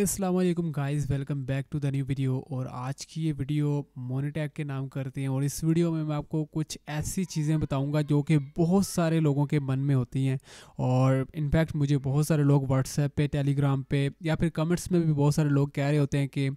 Aslam guys welcome back to the new video और आज की ये वीडियो मोनीटैक के नाम करते हैं और इस वीडियो में मैं आपको कुछ ऐसी चीज़ें बताऊंगा जो कि बहुत सारे लोगों के मन में होती हैं और इनफैक्ट मुझे बहुत सारे लोग व्हाट्सएप पे टेलीग्राम पे या फिर कमेंट्स में भी बहुत सारे लोग कह रहे होते हैं कि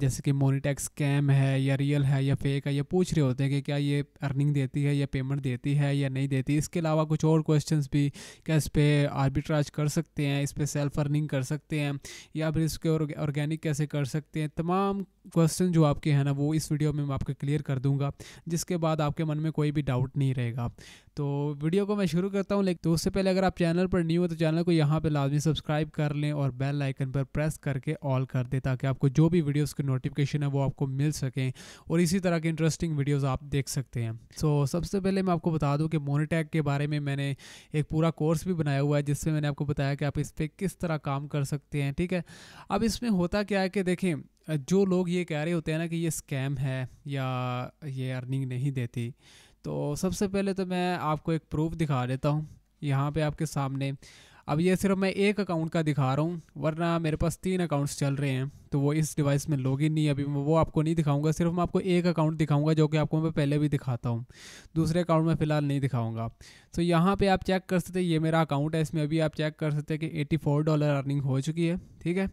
जैसे कि मोनीटैक्स स्कैम है या रियल है या फेक है या पूछ रहे होते हैं कि क्या ये अर्निंग देती है या पेमेंट देती है या नहीं देती इसके अलावा कुछ और क्वेश्चंस भी क्या इस पर आर्बिट्राज कर सकते हैं इस पर सेल्फ अर्निंग कर सकते हैं या फिर इसके ऑर्गेनिक कैसे कर सकते हैं तमाम क्वेश्चन जो आपके हैं ना वो इस वीडियो में मैं आपको क्लियर कर दूंगा जिसके बाद आपके मन में कोई भी डाउट नहीं रहेगा तो वीडियो को मैं शुरू करता हूँ लेकिन तो उससे पहले अगर आप चैनल पर न्यू हो तो चैनल को यहाँ पर लाजमी सब्सक्राइब कर लें और बेल आइकन पर प्रेस करके ऑल कर दें ताकि आपको जो भी वीडियो के नोटिफिकेशन है वो आपको मिल सकें और इसी तरह के इंटरेस्टिंग वीडियोज़ आप देख सकते हैं सो so, सबसे पहले मैं आपको बता दूँ कि मोनीटैग के बारे में मैंने एक पूरा कोर्स भी बनाया हुआ है जिससे मैंने आपको बताया कि आप इस पर किस तरह काम कर सकते हैं ठीक है अब इसमें होता क्या है कि देखें जो लोग ये कह रहे होते हैं ना कि ये स्कैम है या ये अर्निंग नहीं देती तो सबसे पहले तो मैं आपको एक प्रूफ दिखा देता हूँ यहाँ पे आपके सामने अब ये सिर्फ मैं एक अकाउंट का दिखा रहा हूँ वरना मेरे पास तीन अकाउंट्स चल रहे हैं तो वो इस डिवाइस में लॉग नहीं है अभी मैं वो आपको नहीं दिखाऊंगा सिर्फ मैं आपको एक अकाउंट दिखाऊंगा जो कि आपको मैं पहले भी दिखाता हूँ दूसरे अकाउंट में फ़िलहाल नहीं दिखाऊंगा तो यहाँ पर आप चेक कर सकते ये मेरा अकाउंट है इसमें अभी आप चेक कर सकते हैं कि 84 डॉलर अर्निंग हो चुकी है ठीक है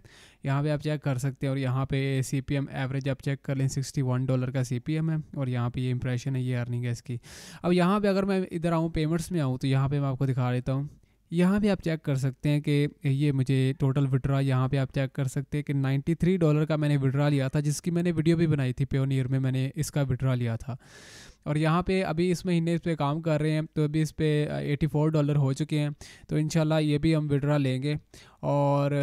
यहाँ पर आप चेक कर सकते हैं और यहाँ पर सी पी एम एवरेज आप चेक कर लें सिक्सटी डॉलर का सी पी एम है और यहाँ पर ये इंप्रेशन है ये अर्निंग है इसकी अब यहाँ पर अगर मैं इधर आऊँ पेमेंट्स में आऊँ तो यहाँ पर मैं आपको दिखा देता हूँ यहाँ भी आप चेक कर सकते हैं कि ये मुझे टोटल विड्रा यहाँ पे आप चेक कर सकते हैं कि 93 डॉलर का मैंने विड्रा लिया था जिसकी मैंने वीडियो भी बनाई थी प्योनियर में मैंने इसका विड्रा लिया था और यहाँ पे अभी इस महीने इस पर काम कर रहे हैं तो अभी इस पर एटी फोर डॉलर हो चुके हैं तो इन ये भी हम विड्रा लेंगे और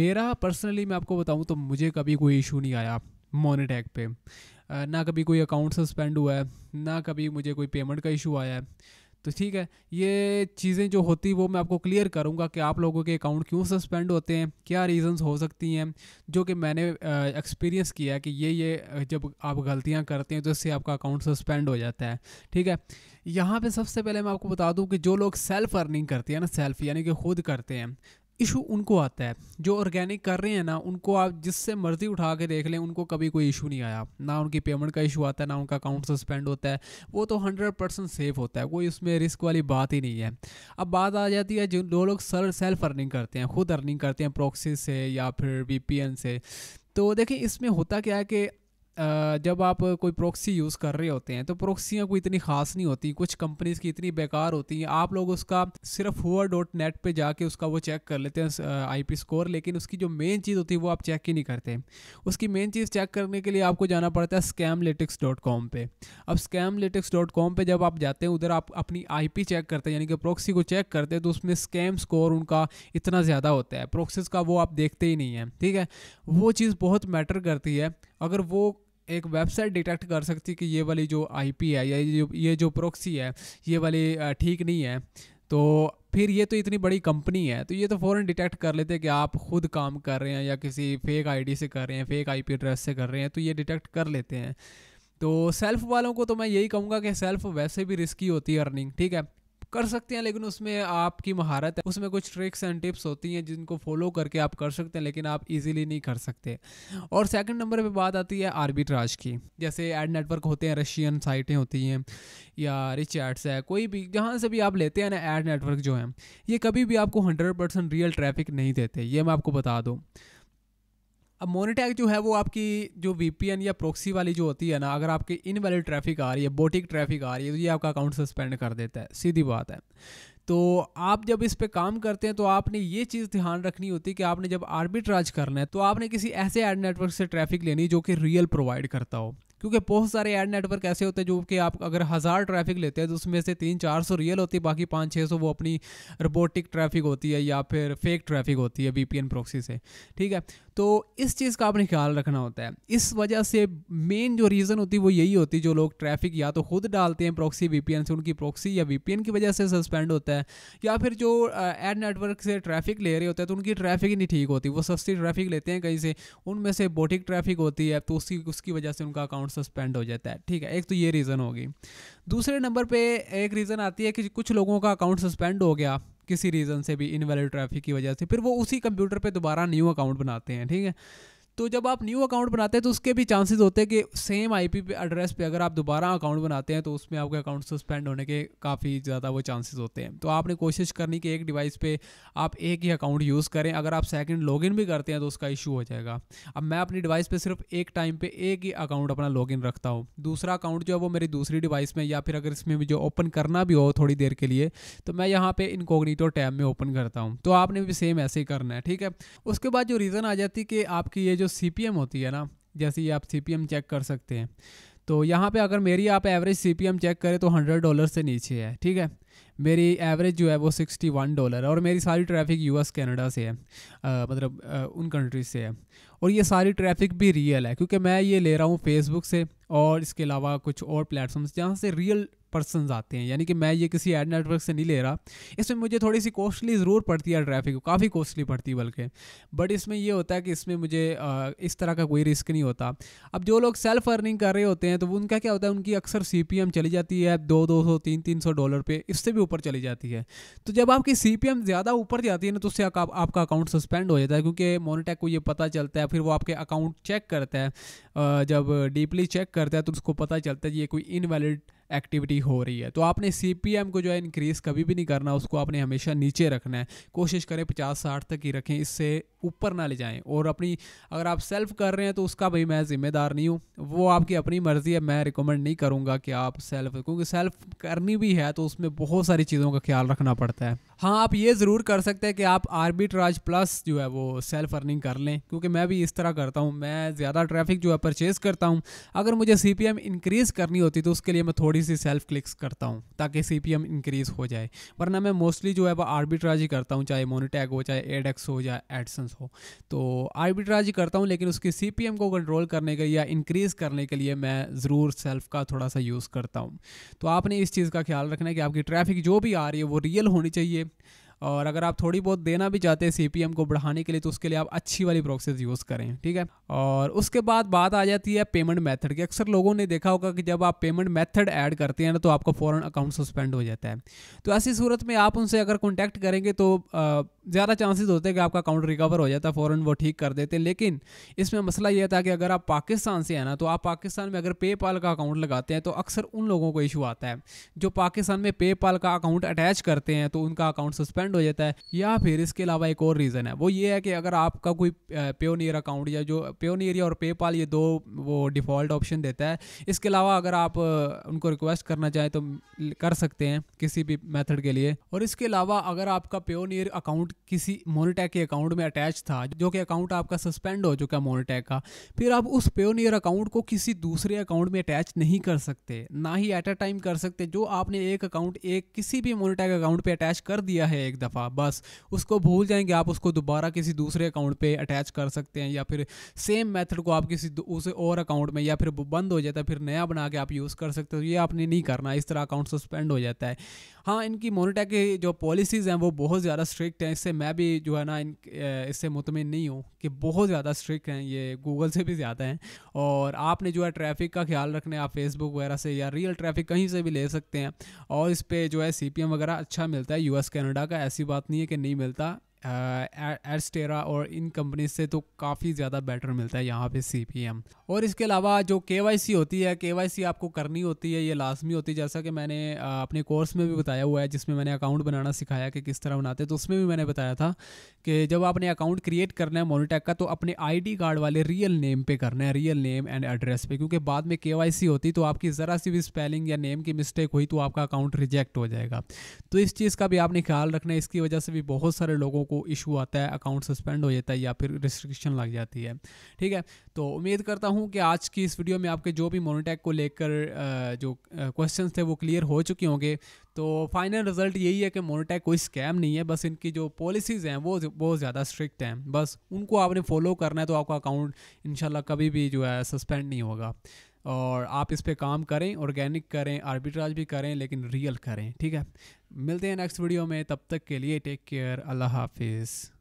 मेरा पर्सनली मैं आपको बताऊँ तो मुझे कभी कोई इशू नहीं आया मोनीटैग पे ना कभी कोई अकाउंट सस्पेंड हुआ है ना कभी मुझे कोई पेमेंट का इशू आया है तो ठीक है ये चीज़ें जो होती वो मैं आपको क्लियर करूँगा कि आप लोगों के अकाउंट क्यों सस्पेंड होते हैं क्या रीज़न्स हो सकती हैं जो कि मैंने एक्सपीरियंस किया है कि ये ये जब आप गलतियाँ करते हैं तो इससे आपका अकाउंट सस्पेंड हो जाता है ठीक है यहाँ पे सबसे पहले मैं आपको बता दूँ कि जो लोग सेल्फ़ अर्निंग करते हैं ना सेल्फ यानी कि खुद करते हैं इशू उनको आता है जो ऑर्गेनिक कर रहे हैं ना उनको आप जिससे मर्ज़ी उठा के देख लें उनको कभी कोई इशू नहीं आया ना उनकी पेमेंट का इशू आता है ना उनका अकाउंट सस्पेंड होता है वो तो हंड्रेड परसेंट सेफ होता है कोई उसमें रिस्क वाली बात ही नहीं है अब बात आ जाती है जो दो लोग सर सेल्फ अर्निंग करते हैं खुद अर्निंग करते हैं प्रोक्सी से या फिर वी से तो देखिए इसमें होता क्या है कि जब आप कोई प्रोक्सी यूज़ कर रहे होते हैं तो प्रोक्सियाँ कोई इतनी खास नहीं होती कुछ कंपनीज़ की इतनी बेकार होती हैं आप लोग उसका सिर्फ हुआ डॉट नेट पर जाके उसका वो चेक कर लेते हैं आई पी स्कोर लेकिन उसकी जो मेन चीज़ होती है वो आप चेक ही नहीं करते उसकी मेन चीज़ चेक करने के लिए आपको जाना पड़ता है स्कैम लेटिक्स डॉट कॉम पर अब स्कैम लेटिक्स डॉट कॉम पर जब आप जाते हैं उधर आप अपनी आई पी चेक करते हैं यानी कि प्रोक्सी को चेक करते हैं तो उसमें स्कैम स्कोर उनका इतना ज़्यादा होता है प्रोक्सीज का वो आप देखते ही नहीं है ठीक है वो चीज़ बहुत मैटर करती है अगर वो एक वेबसाइट डिटेक्ट कर सकती है कि ये वाली जो आईपी है या ये जो ये जो प्रोक्सी है ये वाली ठीक नहीं है तो फिर ये तो इतनी बड़ी कंपनी है तो ये तो फ़ौरन डिटेक्ट कर लेते हैं कि आप खुद काम कर रहे हैं या किसी फेक आईडी से कर रहे हैं फेक आईपी एड्रेस से कर रहे हैं तो ये डिटेक्ट कर लेते हैं तो सेल्फ वालों को तो मैं यही कहूँगा कि सेल्फ वैसे भी रिस्की होती है अर्निंग ठीक है कर सकते हैं लेकिन उसमें आपकी महारत है उसमें कुछ ट्रिक्स एंड टिप्स होती हैं जिनको फॉलो करके आप कर सकते हैं लेकिन आप इजीली नहीं कर सकते और सेकंड नंबर पे बात आती है आर्बिट्राज की जैसे एड नेटवर्क होते हैं रशियन साइटें होती हैं या रिच एड्स है कोई भी जहाँ से भी आप लेते हैं ना एड नेटवर्क जो है ये कभी भी आपको हंड्रेड रियल ट्रैफिक नहीं देते ये मैं आपको बता दूँ अब मोनीटैग जो है वो आपकी जो वी या प्रोक्सी वाली जो होती है ना अगर आपकी इनवैलिड ट्रैफिक आ रही है बोटिक ट्रैफिक आ रही है तो ये आपका अकाउंट सस्पेंड कर देता है सीधी बात है तो आप जब इस पे काम करते हैं तो आपने ये चीज़ ध्यान रखनी होती है कि आपने जब आर्बिट्राज करना है तो आपने किसी ऐसे एड नेटवर्क से ट्रैफिक लेनी जो कि रियल प्रोवाइड करता हो क्योंकि बहुत सारे एड नेटवर्क ऐसे होते हैं जो कि आप अगर हज़ार ट्रैफिक लेते हैं तो उसमें से तीन चार सौ रियल होती है बाकी पाँच छः सौ वो अपनी रोबोटिक ट्रैफिक होती है या फिर फेक ट्रैफिक होती है वी पी प्रोक्सी से ठीक है तो इस चीज़ का आपने ख्याल रखना होता है इस वजह से मेन जो रीज़न होती है वो यही होती है जो लोग ट्रैफिक या तो खुद डालते हैं प्रॉक्सी वी से उनकी प्रॉक्सी या वी की वजह से सस्पेंड होता है या फिर जो एड नेटवर्क से ट्रैफिक ले रहे होते हैं तो उनकी ट्रैफिक ही नहीं ठीक होती वो सस्ती ट्रैफिक लेते हैं कहीं से उनमें से बोटिक ट्रैफिक होती है तो उसकी उसकी वजह से उनका अकाउंट सस्पेंड हो जाता है ठीक है एक तो ये रीज़न होगी दूसरे नंबर पर एक रीज़न आती है कि कुछ लोगों का अकाउंट सस्पेंड हो गया किसी रीज़न से भी इनवैलिड ट्रैफिक की वजह से फिर वो उसी कंप्यूटर पर दोबारा न्यू अकाउंट बनाते हैं ठीक है तो जब आप न्यू अकाउंट बनाते हैं तो उसके भी चांसेस होते हैं कि सेम आईपी पे एड्रेस पे अगर आप दोबारा अकाउंट बनाते हैं तो उसमें आपके अकाउंट सस्पेंड होने के काफ़ी ज़्यादा वो चांसेस होते हैं तो आपने कोशिश करनी कि एक डिवाइस पे आप एक ही अकाउंट यूज़ करें अगर आप सेकंड लॉगिन भी करते हैं तो उसका इशू हो जाएगा अब मैं अपनी डिवाइस पर सिर्फ एक टाइम पर एक ही अकाउंट अपना लॉगिन रखता हूँ दूसरा अकाउंट जो है वो मेरी दूसरी डिवाइस में या फिर अगर इसमें मुझे ओपन करना भी हो थोड़ी देर के लिए तो मैं यहाँ पर इनकोगनीटो टैब में ओपन करता हूँ तो आपने भी सेम ऐसे ही करना है ठीक है उसके बाद जो रीज़न आ जाती कि आपकी ये जो पी सी होती है ना जैसे ये आप सी चेक कर सकते हैं तो यहाँ पे अगर मेरी आप एवरेज सी चेक करें तो हंड्रेड डॉलर से नीचे है ठीक है मेरी एवरेज जो है वो सिक्सटी वन डॉलर है और मेरी सारी ट्रैफिक यूएस कनाडा से है आ, मतलब आ, उन कंट्रीज से है और ये सारी ट्रैफिक भी रियल है क्योंकि मैं ये ले रहा हूँ फेसबुक से और इसके अलावा कुछ और प्लेटफॉर्म्स जहाँ से रियल पर्सन आते हैं यानी कि मैं ये किसी एड नेटवर्क से नहीं ले रहा इसमें मुझे थोड़ी सी कॉस्टली ज़रूर पड़ती है ट्रैफिक को काफ़ी कॉस्टली पड़ती है बल्कि बट इसमें यह होता है कि इसमें मुझे इस तरह का कोई रिस्क नहीं होता अब जो लोग सेल्फ अर्निंग कर रहे होते हैं तो उनका क्या होता है उनकी अक्सर सी चली जाती है दो दो सौ तीन तीन सौ डॉलर पर इससे भी ऊपर चली जाती है तो जब आपकी सी ज़्यादा ऊपर जाती है ना तो उससे आपका अकाउंट सस्पेंड हो जाता है क्योंकि मोनिटैक को ये पता चलता है फिर वो आपके अकाउंट चेक करता है जब डीपली चेक करता है तो उसको पता चलता है कि ये कोई इनवैलिड एक्टिविटी हो रही है तो आपने सी को जो है इंक्रीज़ कभी भी नहीं करना उसको आपने हमेशा नीचे रखना है कोशिश करें पचास साठ तक ही रखें इससे ऊपर ना ले जाएं और अपनी अगर आप सेल्फ कर रहे हैं तो उसका भाई मैं ज़िम्मेदार नहीं हूँ वो आपकी अपनी मर्ज़ी है मैं रिकमेंड नहीं करूँगा कि आप सेल्फ क्योंकि सेल्फ करनी भी है तो उसमें बहुत सारी चीज़ों का ख्याल रखना पड़ता है हाँ आप ये ज़रूर कर सकते हैं कि आप आर्बिट्राज प्लस जो है वो सेल्फ अर्निंग कर लें क्योंकि मैं भी इस तरह करता हूँ मैं ज़्यादा ट्रैफिक जो है परचेज़ करता हूँ अगर मुझे सी पी एम इंक्रीज़ करनी होती तो उसके लिए मैं थोड़ी सी सेल्फ क्लिक्स करता हूँ ताकि सी पी एम इंक्रीज़ हो जाए वरना मैं मोस्टली जो है वो आर्बिट्राज ही करता हूँ चाहे मोनीटैग हो चाहे एड एक्स हो या एडसन चांस हो तो आर्बिट्राज करता हूँ लेकिन उसकी सी को कंट्रोल करने के या इंक्रीज़ करने के लिए मैं ज़रूर सेल्फ का थोड़ा सा यूज़ करता हूँ तो आपने इस चीज़ का ख्याल रखना है कि आपकी ट्रैफिक जो भी आ रही है वो रियल होनी चाहिए और अगर आप थोड़ी बहुत देना भी चाहते हैं सी को बढ़ाने के लिए तो उसके लिए आप अच्छी वाली प्रोसेस यूज़ करें ठीक है और उसके बाद बात आ जाती है पेमेंट मेथड की अक्सर लोगों ने देखा होगा कि जब आप पेमेंट मेथड ऐड करते हैं ना तो आपका फ़ौरन अकाउंट सस्पेंड हो जाता है तो ऐसी सूरत में आप उनसे अगर कॉन्टैक्ट करेंगे तो ज़्यादा चांसेस होते हैं कि आपका अकाउंट रिकवर हो जाता है फ़ौरन वो ठीक कर देते हैं लेकिन इसमें मसला यह था कि अगर आप पाकिस्तान से हैं ना तो आप पाकिस्तान में अगर पे का अकाउंट लगाते हैं तो अक्सर उन लोगों को इशू आता है जो पाकिस्तान में पे का अकाउंट अटैच करते हैं तो उनका अकाउंट सस्पेंड एक्सपेंड हो जाता है या फिर इसके अलावा एक और रीज़न है वो ये है कि अगर आपका कोई प्योनियर अकाउंट या जो प्योनियर और पेपाल ये दो वो डिफ़ॉल्ट ऑप्शन देता है इसके अलावा अगर आप उनको रिक्वेस्ट करना चाहें तो कर सकते हैं किसी भी मेथड के लिए और इसके अलावा अगर आपका प्योनियर अकाउंट किसी मोनिटैक के अकाउंट में अटैच था जो कि अकाउंट आपका सस्पेंड हो चुका है मोनिटैक का फिर आप उस प्योनियर अकाउंट को किसी दूसरे अकाउंट में अटैच नहीं कर सकते ना ही एट अ टाइम कर सकते जो आपने एक अकाउंट एक किसी भी मोनिटैक अकाउंट पर अटैच कर दिया है एक दफ़ा बस उसको भूल जाएंगे आप उसको दोबारा किसी दूसरे अकाउंट पे अटैच कर सकते हैं या फिर सेम मेथड को आप किसी उस और अकाउंट में या फिर बंद हो जाता है फिर नया बना के आप यूज़ कर सकते हो ये आपने नहीं करना इस तरह अकाउंट सस्पेंड हो जाता है हाँ इनकी मोनिटा की जो पॉलिसीज़ हैं वो बहुत ज़्यादा स्ट्रिक्ट हैं इससे मैं भी जो है ना इन इससे मुतमिन नहीं हूँ कि बहुत ज़्यादा स्ट्रिक्ट हैं ये गूगल से भी ज़्यादा हैं और आपने जो है ट्रैफिक का ख्याल रखना है आप फेसबुक वगैरह से या रियल ट्रैफिक कहीं से भी ले सकते हैं और इस पर जो है सी वगैरह अच्छा मिलता है यू एस का ऐसी बात नहीं है कि नहीं मिलता एस्टेरा और इन कंपनी से तो काफ़ी ज़्यादा बेटर मिलता है यहाँ पे सी और इसके अलावा जो के होती है के आपको करनी होती है ये लाजमी होती है जैसा कि मैंने अपने कोर्स में भी बताया हुआ है जिसमें मैंने अकाउंट बनाना सिखाया कि किस तरह बनाते हैं तो उसमें भी मैंने बताया था कि जब आपने अकाउंट क्रिएट करना है मोनीटेक का तो अपने आई कार्ड वाले रियल नेम पे करना है रियल नेम एंड एड्रेस पर क्योंकि बाद में के होती तो आपकी ज़रा सी भी स्पेलिंग या नेम की मिस्टेक हुई तो आपका अकाउंट रिजेक्ट हो जाएगा तो इस चीज़ का भी आपने ख्याल रखना है इसकी वजह से भी बहुत सारे लोगों को इशू आता है अकाउंट सस्पेंड हो जाता है या फिर रिस्ट्रिक्शन लग जाती है ठीक है तो उम्मीद करता हूँ कि आज की इस वीडियो में आपके जो भी मोनोटैक को लेकर जो क्वेश्चन थे वो क्लियर हो चुके होंगे तो फाइनल रिजल्ट यही है कि मोनोटैक कोई स्कैम नहीं है बस इनकी जो पॉलिसीज़ हैं वो बहुत ज़्यादा स्ट्रिक्ट हैं बस उनको आपने फॉलो करना है तो आपका अकाउंट इनशाला कभी भी जो है सस्पेंड नहीं होगा और आप इस पर काम करें ऑर्गेनिक करें आर्बिट्राज भी करें लेकिन रियल करें ठीक है मिलते हैं नेक्स्ट वीडियो में तब तक के लिए टेक केयर अल्लाह हाफिज़